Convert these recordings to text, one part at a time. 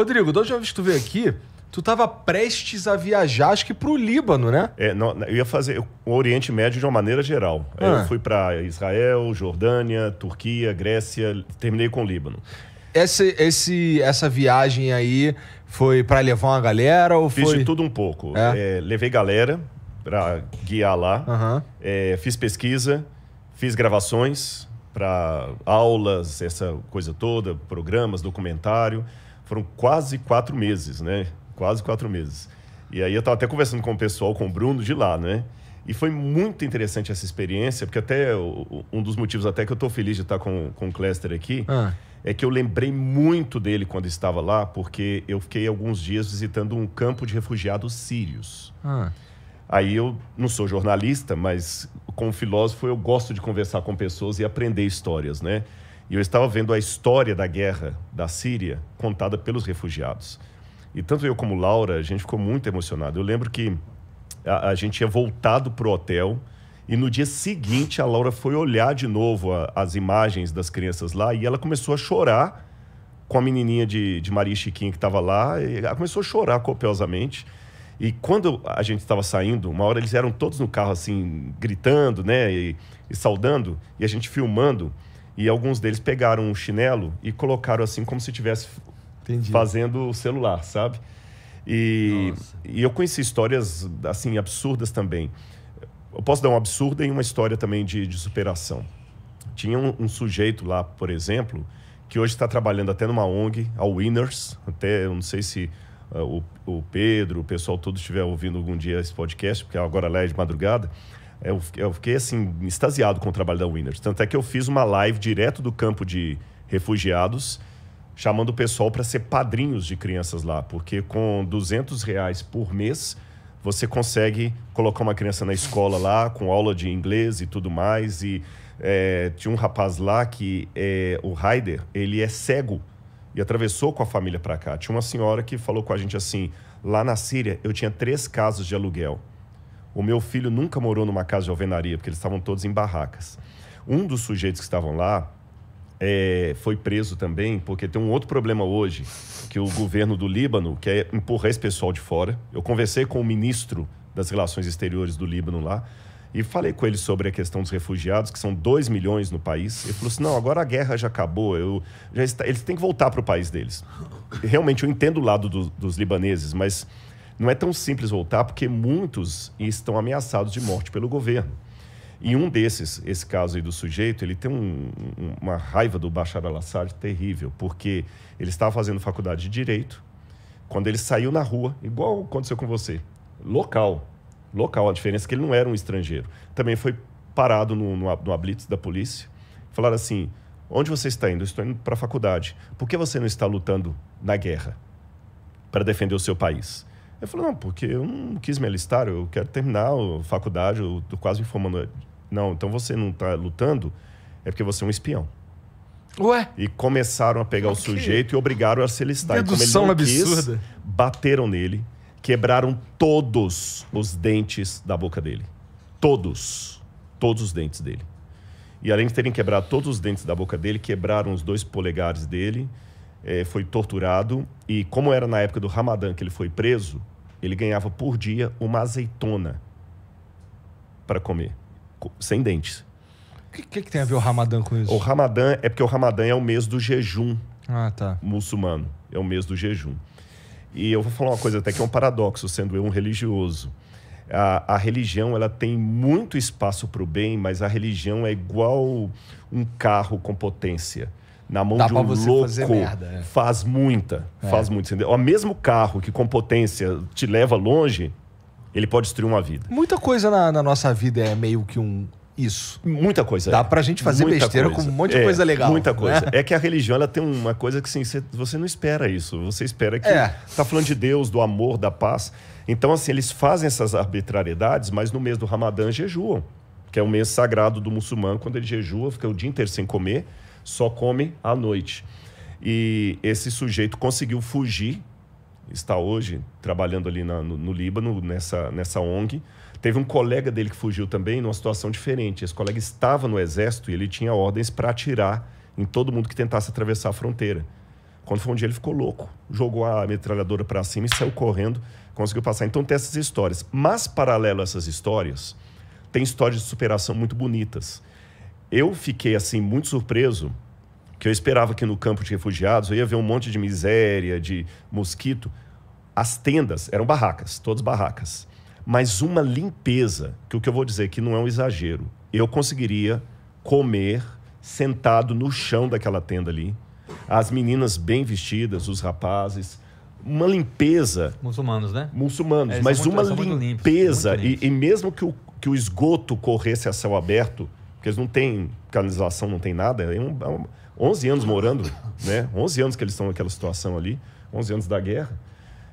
Rodrigo, da última vez que tu veio aqui, tu estava prestes a viajar, acho que para o Líbano, né? É, não, eu ia fazer o Oriente Médio de uma maneira geral. Ah. Eu fui para Israel, Jordânia, Turquia, Grécia, terminei com o Líbano. Essa, esse, essa viagem aí foi para levar uma galera ou Fiz foi... de tudo um pouco. É. É, levei galera para guiar lá, uhum. fiz pesquisa, fiz gravações para aulas, essa coisa toda, programas, documentário foram quase quatro meses, né? Quase quatro meses. E aí eu estava até conversando com o pessoal, com o Bruno de lá, né? E foi muito interessante essa experiência, porque até um dos motivos até que eu estou feliz de estar com, com o Cluster aqui ah. é que eu lembrei muito dele quando estava lá, porque eu fiquei alguns dias visitando um campo de refugiados sírios. Ah. Aí eu não sou jornalista, mas como filósofo eu gosto de conversar com pessoas e aprender histórias, né? E eu estava vendo a história da guerra da Síria contada pelos refugiados. E tanto eu como Laura, a gente ficou muito emocionado. Eu lembro que a, a gente tinha voltado para o hotel e no dia seguinte a Laura foi olhar de novo a, as imagens das crianças lá e ela começou a chorar com a menininha de, de Maria Chiquinha que estava lá. E ela começou a chorar copiosamente. E quando a gente estava saindo, uma hora eles eram todos no carro assim, gritando, né? E, e saudando, e a gente filmando. E alguns deles pegaram um chinelo e colocaram assim como se estivesse fazendo o celular, sabe? E, e eu conheci histórias assim absurdas também. Eu posso dar um absurdo e uma história também de, de superação. Tinha um, um, sujeito lá, por exemplo, que hoje está trabalhando até numa ONG, a Winners. Até eu não sei se uh, o, o Pedro, o pessoal todo estiver ouvindo algum dia esse podcast, porque agora lá é de madrugada eu, eu fiquei assim, extasiado com o trabalho da Winners. Tanto é que eu fiz uma live direto do campo de refugiados, chamando o pessoal para ser padrinhos de crianças lá, porque com 200 reais por mês você consegue colocar uma criança na escola lá, com aula de inglês e tudo mais. E é, tinha um rapaz lá que é, o Raider, ele é cego e atravessou com a família para cá. Tinha uma senhora que falou com a gente assim: lá na Síria eu tinha três casas de aluguel. O meu filho nunca morou numa casa de alvenaria, porque eles estavam todos em barracas. Um dos sujeitos que estavam lá é, foi preso também, porque tem um outro problema hoje, que o governo do Líbano quer empurrar esse pessoal de fora. Eu conversei com o ministro das Relações Exteriores do Líbano lá, e falei com ele sobre a questão dos refugiados, que são 2 milhões no país. Ele falou assim: não, agora a guerra já acabou, eu, já está, eles têm que voltar para o país deles. Realmente, eu entendo o lado do, dos libaneses, mas não é tão simples voltar porque muitos estão ameaçados de morte pelo governo. E um desses, esse caso aí do sujeito, ele tem um, uma raiva do Bashar al-Assad terrível, porque ele estava fazendo faculdade de direito, quando ele saiu na rua, igual aconteceu com você, local, local, a diferença é que ele não era um estrangeiro. Também foi parado no, no, no blitz da polícia, falaram assim, onde você está indo? estou indo para a faculdade. Por que você não está lutando na guerra para defender o seu país? Eu falei, não, porque eu não quis me alistar, eu quero terminar a faculdade, eu tô quase me formando. Não, então você não tá lutando, é porque você é um espião. Ué? E começaram a pegar o sujeito e obrigaram a se alistar Dedução e como ele não absurda. Quis, bateram nele, quebraram todos os dentes da boca dele. Todos. Todos os dentes dele. E além de terem quebrado todos os dentes da boca dele, quebraram os dois polegares dele é, foi torturado e, como era na época do Ramadã que ele foi preso, ele ganhava por dia uma azeitona para comer, sem dentes. O que, que, que, tem a ver o Ramadã com isso? O Ramadã é porque o Ramadã é o mês do jejum ah, tá. muçulmano. É o mês do jejum. E eu vou falar uma coisa até que é um paradoxo, sendo eu um religioso. A, a religião ela tem muito espaço para o bem, mas a religião é igual um carro com potência na mão Dá de um louco, merda, é. faz muita, é. faz muito. O mesmo carro que com potência te leva longe, ele pode destruir uma vida. Muita coisa na, na nossa vida é meio que um isso. Muita coisa. Dá é. pra gente fazer muita besteira coisa. com um monte de é, coisa legal. Muita né? coisa. Né? É que a religião ela tem uma coisa que assim, você não espera isso. Você espera que é. tá falando de Deus, do amor, da paz. Então, assim, eles fazem essas arbitrariedades, mas no mês do Ramadã jejuam, que é o mês sagrado do muçulmano, quando ele jejua, fica o dia inteiro sem comer só come à noite. E esse sujeito conseguiu fugir, está hoje trabalhando ali na, no, no Líbano, nessa, nessa ONG. Teve um colega dele que fugiu também numa situação diferente. Esse colega estava no exército e ele tinha ordens para atirar em todo mundo que tentasse atravessar a fronteira. Quando foi um dia, ele ficou louco, jogou a metralhadora para cima e saiu correndo, conseguiu passar. Então tem essas histórias. Mas, paralelo a essas histórias, tem histórias de superação muito bonitas. Eu fiquei, assim, muito surpreso, que eu esperava que no campo de refugiados eu ia ver um monte de miséria, de mosquito. As tendas eram barracas, todas barracas. Mas uma limpeza, que o que eu vou dizer que não é um exagero. Eu conseguiria comer sentado no chão daquela tenda ali. As meninas bem vestidas, os rapazes. Uma limpeza. Muçulmanos, né? Muçulmanos, é, mas muito, uma limpeza. E, e, mesmo que o, que o esgoto corresse a céu aberto, porque eles não têm canalização, não tem nada. É um, é um, 11 anos morando, né? 11 anos que eles estão naquela situação ali, 11 anos da guerra.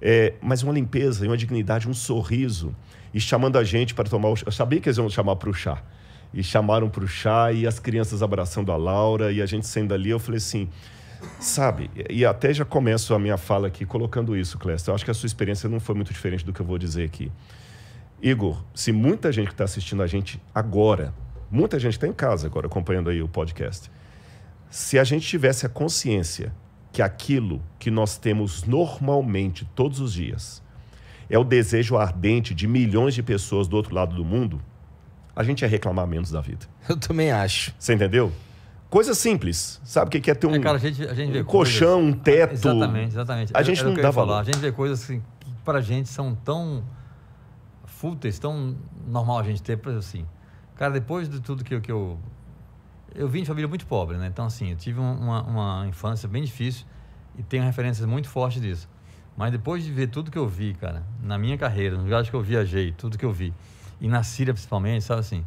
É, mas uma limpeza, uma dignidade, um sorriso. E chamando a gente para tomar o chá. Eu sabia que eles iam chamar para o chá. E chamaram para o chá, e as crianças abraçando a Laura, e a gente sendo ali. Eu falei assim, sabe? E até já começo a minha fala aqui colocando isso, Clécio. Eu acho que a sua experiência não foi muito diferente do que eu vou dizer aqui. Igor, se muita gente que está assistindo a gente agora Muita gente está em casa agora acompanhando aí o podcast. Se a gente tivesse a consciência que aquilo que nós temos normalmente todos os dias é o desejo ardente de milhões de pessoas do outro lado do mundo, a gente ia reclamar menos da vida. Eu também acho. Você entendeu? Coisa simples. Sabe o que é ter é, um, é, cara, a gente, a gente um colchão, coisas... um ah, teto? Exatamente, exatamente. A gente não dá valor. A gente vê coisas assim que para a gente são tão fúteis, tão normal a gente ter, assim. Cara, depois de tudo que, que eu. Eu vim de família muito pobre, né? Então, assim, eu tive uma, uma infância bem difícil e tenho referências muito fortes disso. Mas depois de ver tudo que eu vi, cara, na minha carreira, nos lugares que eu viajei, tudo que eu vi, e na Síria principalmente, sabe assim?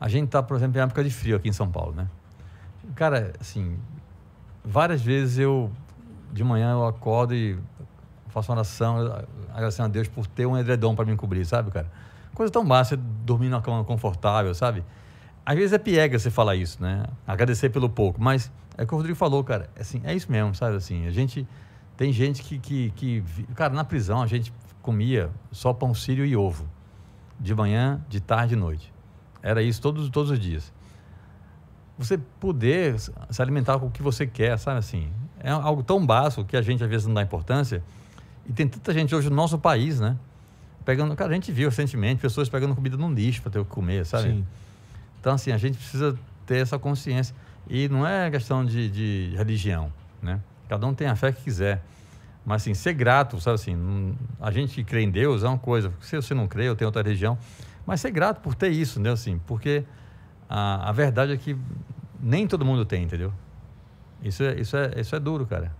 A gente tá, por exemplo, em época de frio aqui em São Paulo, né? Cara, assim, várias vezes eu, de manhã eu acordo e faço uma oração, agradecendo a Deus por ter um edredom para me cobrir, sabe, cara? Coisa tão básica, dormir numa cama confortável, sabe? Às vezes é piega você falar isso, né? Agradecer pelo pouco, mas é o que o Rodrigo falou, cara. É assim, é isso mesmo, sabe? Assim, a gente tem gente que, que, que cara, na prisão a gente comia só pão sírio e ovo, de manhã, de tarde e noite. Era isso todos, todos os dias. Você poder se alimentar com o que você quer, sabe assim? É algo tão básico que a gente às vezes não dá importância. E tem tanta gente hoje no nosso país, né? pegando. Cara, a gente viu recentemente pessoas pegando comida no lixo para ter o que comer, sabe? Sim. Então, assim, a gente precisa ter essa consciência. E não é questão de, de religião, né? Cada um tem a fé que quiser. Mas, assim, ser grato, sabe assim? A gente crê em Deus é uma coisa. Se você não crê, eu tenho outra religião. Mas ser grato por ter isso, entendeu? Assim, porque a, a verdade é que nem todo mundo tem, entendeu? Isso é, isso é, isso é duro, cara.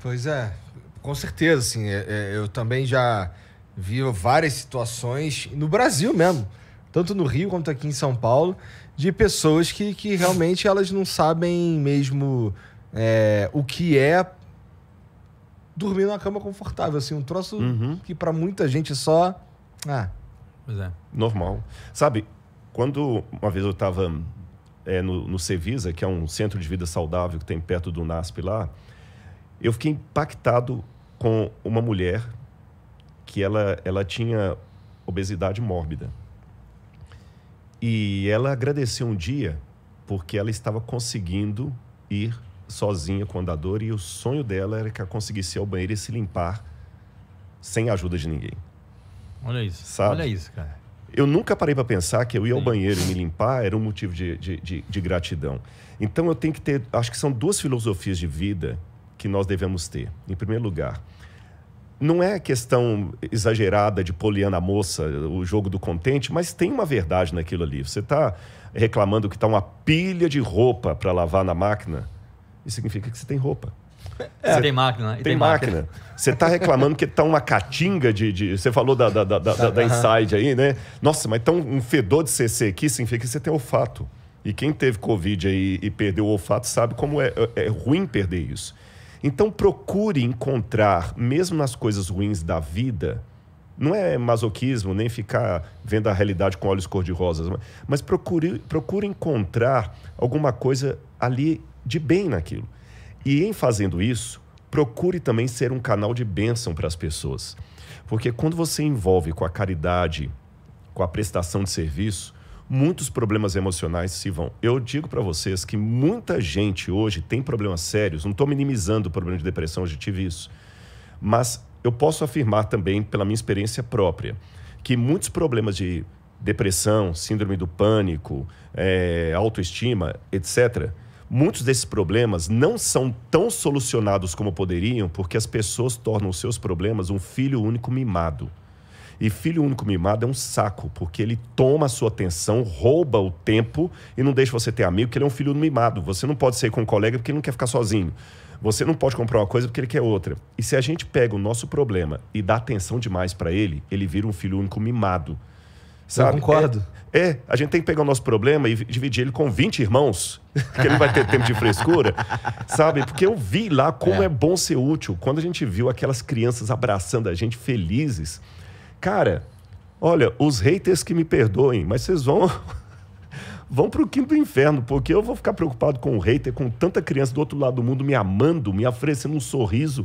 Pois é, com certeza, assim, é, é, eu também já viu várias situações, no Brasil mesmo, tanto no Rio quanto aqui em São Paulo, de pessoas que, que realmente elas não sabem mesmo é, o que é dormir numa cama confortável. Assim, um troço uhum. que para muita gente é só. Ah. Pois é. Normal. Sabe, quando uma vez eu estava é, no, no Cevisa, que é um centro de vida saudável que tem perto do NASP lá, eu fiquei impactado com uma mulher que ela, ela tinha obesidade mórbida. E ela agradeceu um dia porque ela estava conseguindo ir sozinha com o andador e o sonho dela era que ela conseguisse ir ao banheiro e se limpar sem a ajuda de ninguém. Olha isso. Sabe? Olha isso, cara. Eu nunca parei para pensar que eu ia ao banheiro e me limpar era um motivo de, de, de, de, gratidão. Então eu tenho que ter. Acho que são duas filosofias de vida que nós devemos ter. Em primeiro lugar, não é questão exagerada de poliana moça, o jogo do contente, mas tem uma verdade naquilo ali. Você está reclamando que está uma pilha de roupa para lavar na máquina, isso significa que você tem roupa. É, você tem máquina. Tem, tem máquina. máquina. Você está reclamando que está uma catinga de, de, Você falou da, da, da, da, da Inside aí, né? Nossa, mas tá um fedor de CC aqui, significa que você tem olfato. E quem teve Covid aí e perdeu o olfato sabe como é, é, é ruim perder isso. Então procure encontrar, mesmo nas coisas ruins da vida, não é masoquismo nem ficar vendo a realidade com olhos cor-de-rosas, mas procure, procure encontrar alguma coisa ali de bem naquilo. E em fazendo isso, procure também ser um canal de bênção para as pessoas. Porque quando você envolve com a caridade, com a prestação de serviço, muitos problemas emocionais se vão. Eu digo para vocês que muita gente hoje tem problemas sérios, não estou minimizando o problema de depressão, eu já tive isso. Mas eu posso afirmar também, pela minha experiência própria, que muitos problemas de depressão, síndrome do pânico, é, autoestima, etc., muitos desses problemas não são tão solucionados como poderiam porque as pessoas tornam os seus problemas um filho único mimado. E filho único mimado é um saco, porque ele toma a sua atenção, rouba o tempo e não deixa você ter amigo, porque ele é um filho mimado. Você não pode sair com um colega porque ele não quer ficar sozinho. Você não pode comprar uma coisa porque ele quer outra. E se a gente pega o nosso problema e dá atenção demais para ele, ele vira um filho único mimado. Sabe? Eu concordo. É, é, a gente tem que pegar o nosso problema e dividir ele com 20 irmãos, que ele não vai ter tempo de frescura, sabe? Porque eu vi lá como é. é bom ser útil. Quando a gente viu aquelas crianças abraçando a gente felizes, Cara, olha, os haters que me perdoem, mas vocês vão vão pro quinto inferno, porque eu vou ficar preocupado com o hater, com tanta criança do outro lado do mundo me amando, me oferecendo um sorriso,